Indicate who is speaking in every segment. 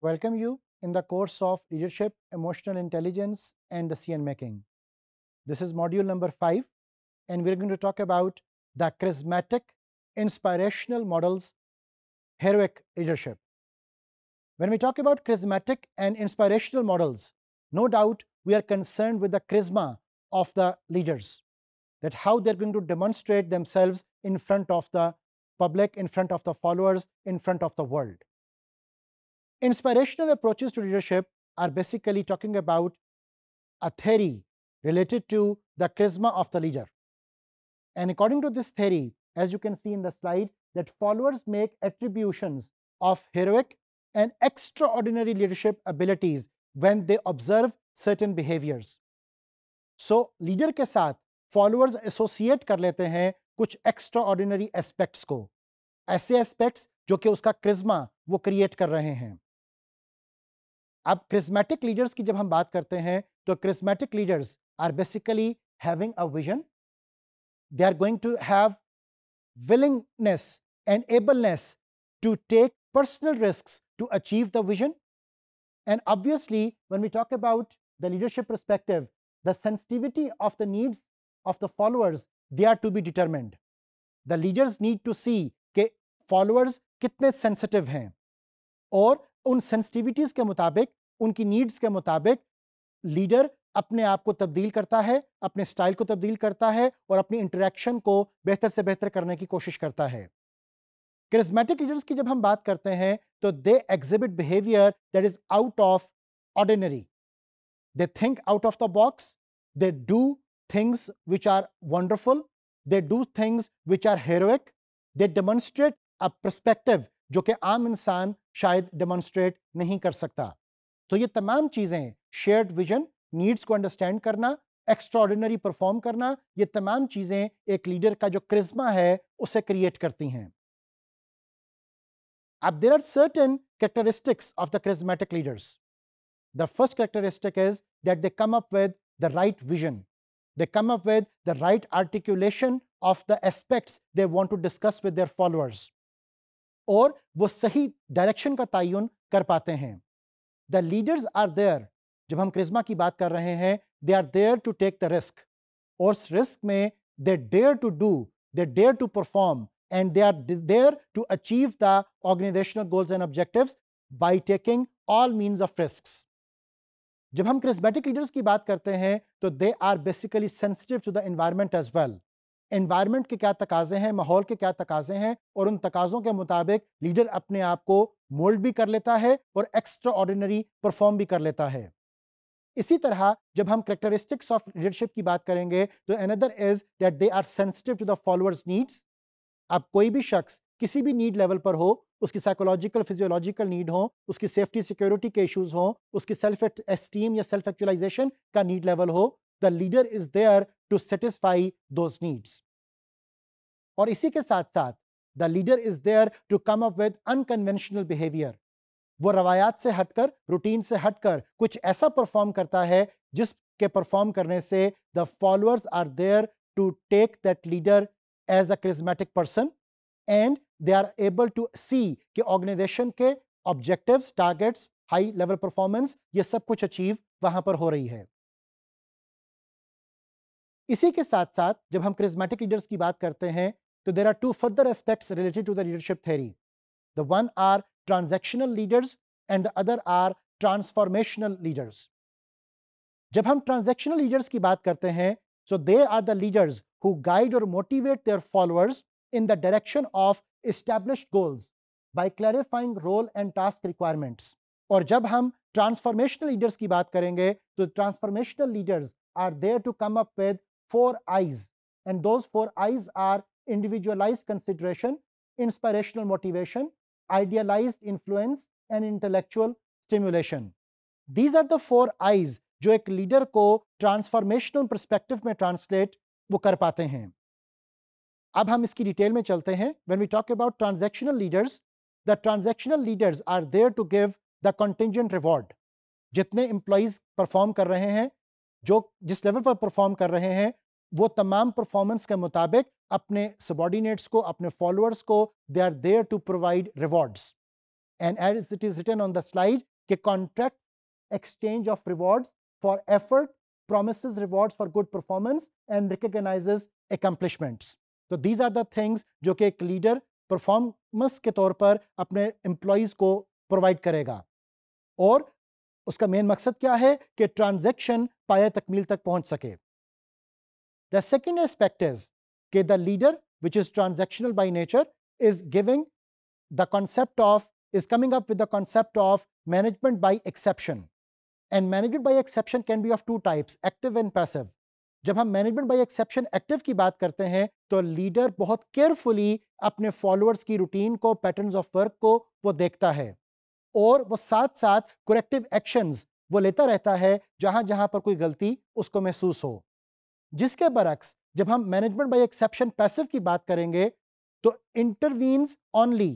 Speaker 1: Welcome you in the course of Leadership, Emotional Intelligence and Decision Making. This is module number 5 and we're going to talk about the charismatic, inspirational models, heroic leadership. When we talk about charismatic and inspirational models, no doubt we are concerned with the charisma of the leaders, that how they're going to demonstrate themselves in front of the public, in front of the followers, in front of the world. Inspirational approaches to leadership are basically talking about a theory related to the charisma of the leader. And according to this theory, as you can see in the slide, that followers make attributions of heroic and extraordinary leadership abilities when they observe certain behaviors. So, leader ke saath followers associate kar lete hain kuch extraordinary aspects ko. Aise aspects jo जो uska charisma wo create kar rahe hain. अब charismatic leaders की जब हम बात करते हैं तो charismatic leaders are basically having a vision they are going to have willingness and ableness to take personal risk to achieve the vision and obviously when we talk about the leadership perspective the sensitivity of the needs of the followers they are to be determined the leaders need to see के followers कितने sensitive हैं और उन sensitivities के मुताबिक उनकी needs के मुताबिक लीडर अपने आप को तब्दील करता है अपने स्टाइल को तब्दील करता है और अपनी इंटरेक्शन को बेहतर से बेहतर करने की कोशिश करता है क्रिस्मेटिक लीडर्स की जब हम बात करते हैं तो they exhibit behaviour that is out of ordinary they think out of the box they do things which are wonderful they do things which are heroic they demonstrate a perspective जो कि आम इंसान शायद डेमोन्स्ट्रेट नहीं कर सकता तो ये तमाम चीज़ें हैं शेयर्ड विजन नीड्स को अंडरस्टैंड करना एक्स्ट्रॉर्डिनरी परफॉर्म करना ये तमाम चीज़ें एक लीडर का जो क्रिज्मा है उसे क्रिएट करती हैं अब there are certain characteristics of the charismatic leaders the first characteristic is that they come up with the right vision they come up with the right articulation of the aspects they want to discuss with their और वो सही direction का तयन कर पाते हैं the leaders are there जब हम क्रिज्मा की बात कर रहे हैं they are there to take the risk और उस रिस्क में they dare to do they dare to perform and they are there to achieve the organisational goals and objectives by taking all means of risk जब हम charismatic leaders की बात करते हैं तो they are basically sensitive to the environment as well environment के क्या तकाजे हैं माहौल के क्या तकाजे हैं और उन तकाजों के मुताबिक लीडर अपने आप को मोल्ड भी कर लेता है और एक्स्ट्रा ऑर्डिनरी परफॉर्म भी कर लेता है इसी तरह जब हम करेक्टरिस्टिक्स ऑफ लीडरशिप की बात करेंगे तो another is that they are sensitive to the followers needs आप कोई भी शख्स किसी भी नीड लेवल पर हो उसकी साइकोलॉजिकल फिजियोलॉजिकल नीड हो उसकी सेफ्टी सिक्योरिटी के इश्यूज हो उसकी सेल्फ एस्टीम या सेल्फ एक्चुअलाइजेशन का नीड लेवल हो the leader is there to satisfy those needs और इसी के साथ साथ the leader is there to come up with unconventional behaviour वो रवायात से हटकर रूटीन से हटकर कुछ ऐसा परफॉर्म करता है जिसके परफॉर्म करने से the followers are there to take that leader as a charismatic person and they are able to see कि ऑर्गेनाइजेशन के objectives targets high level performance ये सब कुछ अचीव वहां पर हो रही है इसी के साथ साथ जब हम क्रिजमेटिक लीडर्स की बात करते हैं So there are two further aspects related to the leadership theory. The one are transactional leaders and the other are transformational leaders. जब हम transactional leaders की बात करते हैं so they are the leaders who guide or motivate their followers in the direction of established goals by clarifying role and task requirements. और जब हम transformational leaders की बात करेंगे तो transformational leaders are there to come up with four eyes and those four eyes are individualized consideration, inspirational motivation, idealized influence, and intellectual stimulation. These are the four I's जो एक leader को transformational perspective में translate वो कर पाते हैं अब हम इसकी डिटेल में चलते हैं when we talk about transactional leaders the transactional leaders are there to give the contingent reward जितने एम्प्लॉयज परफॉर्म कर रहे हैं जो जिस लेवल पर परफॉर्म कर रहे हैं वो तमाम परफॉर्मेंस के मुताबिक अपने सबॉर्डिनेट्स को अपने फॉलोअर्स को they are there to provide rewards and as it is return on the slide के contract exchange of rewards for effort promise rewards for good performance and recognizes accomplishments तो these are the things जो कि एक leader performance के तौर पर अपने employees को प्रोवाइड करेगा और उसका मेन मकसद क्या है कि ट्रांजेक्शन पाया तकमील तक पहुंच सके The second aspect is okay, the leader, which is transactional by nature, is giving the concept of, is coming up with the concept of management by exception. And management by exception can be of two types, active and passive. जब हम management by exception active की बात करते हैं तो leader बहुत carefully अपने followers की रूटीन को पैटर्न्स ऑफ वर्क को वो देखता है और वो साथ साथ करेक्टिव एक्शंस वो लेता रहता है जहां जहां पर कोई गलती उसको महसूस हो जिसके बरक्स जब हम मैनेजमेंट बाई एक्सेप्शन पैसिव की बात करेंगे तो intervenes only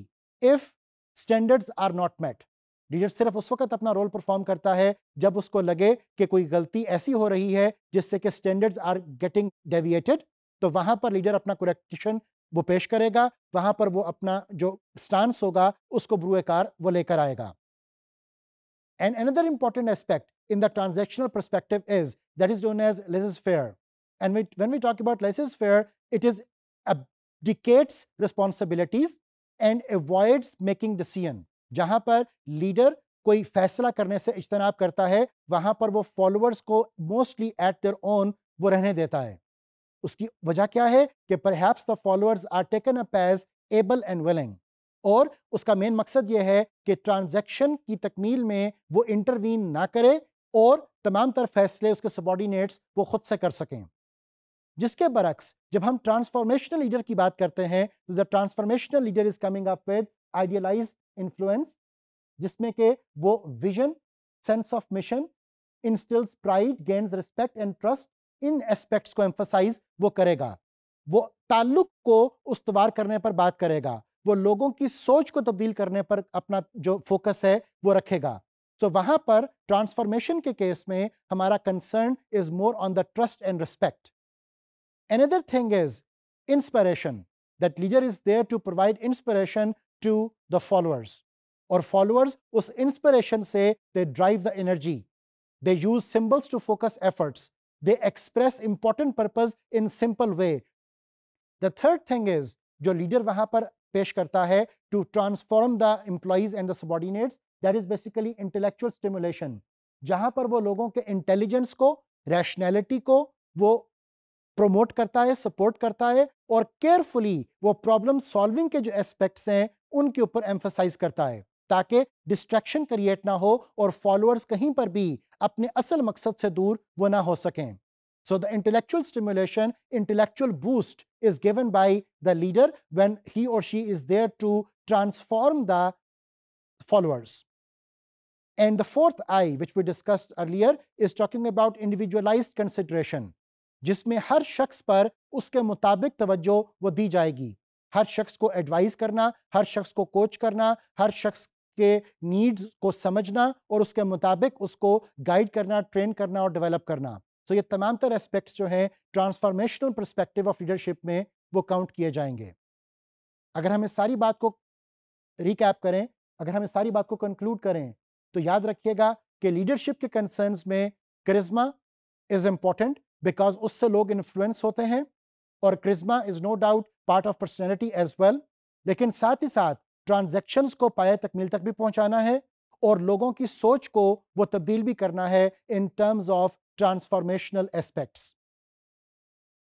Speaker 1: if standards are not met leader सिर्फ उस वक्त अपना रोल परफॉर्म करता है जब उसको लगे कि कोई गलती ऐसी हो रही है जिससे कि स्टैंडर्ड्स आर गेटिंग डेविएटेड तो वहां पर लीडर अपना करेक्शन वो पेश करेगा वहां पर वो अपना जो स्टांस होगा उसको ब्रुएकार वो लेकर आएगा and another important aspect in the transactional perspective is that is done as is fair And we, when we talk about laissez-faire, it is abdicates responsibilities and avoids making decision. जहां पर leader कोई फैसला करने से इज्तनाब करता है वहां पर वो फॉलोअर्स को मोस्टली एट देयर ओन वो रहने देता है उसकी वजह क्या है कि perhaps the followers are taken up as able and willing और उसका मेन मकसद यह है कि ट्रांजैक्शन की तकमील में वो इंटरवीन ना करे और तमाम तर फैसले उसके सबॉर्डिनेट्स वो खुद से कर सकें जिसके बरक्स जब हम ट्रांसफॉर्मेशनल लीडर की बात करते हैं तो the transformational leader is coming up with idealise influence जिसमें के वो vision sense of mission instils pride gains respect and trust in aspects को एम्फोसाइज वो करेगा वो ताल्लुक को उस्तवार करने पर बात करेगा वो लोगों की सोच को तब्दील करने पर अपना जो फोकस है वो रखेगा सो so वहां पर ट्रांसफॉर्मेशन के केस में हमारा concern is more on the trust and respect Another thing is inspiration, that leader is there to provide inspiration to the followers. or followers us inspiration से they drive the energy. They use symbols to focus efforts. They express important purpose in simple way. The third thing is jo leader wahan par pesh karta hai to transform the employees and the subordinates that is basically intellectual stimulation. jahan par wo logon ke intelligence ko rationality ko wo promote करता है support करता है और carefully वो problem solving के जो aspects हैं उनके ऊपर एम्फोसाइज करता है ताकि डिस्ट्रैक्शन क्रिएट ना हो और फॉलोअर्स कहीं पर भी अपने असल मकसद से दूर वो ना हो सकें so the intellectual stimulation intellectual boost is given by the leader when he और she is there to transform the followers and the fourth I which we discussed earlier is talking about individualised consideration जिसमें हर शख्स पर उसके मुताबिक तवज्जो वो दी जाएगी हर शख्स को एडवाइस करना हर शख्स को कोच करना हर शख्स के नीड्स को समझना और उसके मुताबिक उसको गाइड करना ट्रेन करना और डेवलप करना सो ये तमाम तर एस्पेक्ट्स जो हैं ट्रांसफॉर्मेशनल परस्पेक्टिव ऑफ लीडरशिप में वो काउंट किए जाएंगे अगर हम इस सारी बात को रिकैप करें अगर हम इस सारी बात को कंक्लूड करें तो याद रखिएगा कि लीडरशिप के कंसर्न्स में करिज्मा इज इम्पॉर्टेंट बिकॉज उससे लोग इन्फ्लुएंस होते हैं और charisma is no doubt part of personality as well लेकिन साथ ही साथ ट्रांजेक्शन को पाया तकमील तक भी पहुंचाना है और लोगों की सोच को वो तब्दील भी करना है in terms of transformational aspects